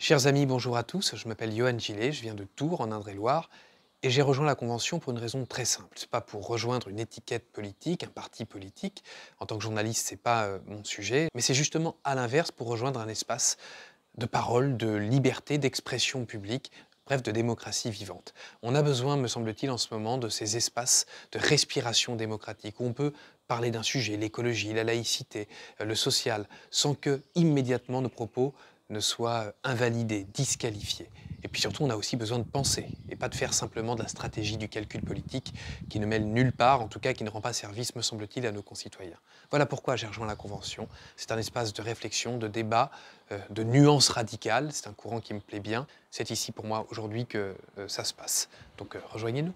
Chers amis, bonjour à tous. Je m'appelle Johan Gillet, je viens de Tours, en Indre-et-Loire, et j'ai rejoint la Convention pour une raison très simple. Ce n'est pas pour rejoindre une étiquette politique, un parti politique. En tant que journaliste, ce n'est pas euh, mon sujet, mais c'est justement à l'inverse pour rejoindre un espace de parole, de liberté, d'expression publique, Bref, de démocratie vivante. On a besoin, me semble-t-il, en ce moment, de ces espaces de respiration démocratique où on peut parler d'un sujet, l'écologie, la laïcité, euh, le social, sans que immédiatement nos propos ne soient euh, invalidés, disqualifiés. Et puis surtout, on a aussi besoin de penser, et pas de faire simplement de la stratégie du calcul politique qui ne mêle nulle part, en tout cas qui ne rend pas service, me semble-t-il, à nos concitoyens. Voilà pourquoi j'ai rejoint la Convention. C'est un espace de réflexion, de débat, euh, de nuances radicales. C'est un courant qui me plaît bien. C'est ici pour moi aujourd'hui que euh, ça se passe. Donc euh, rejoignez-nous.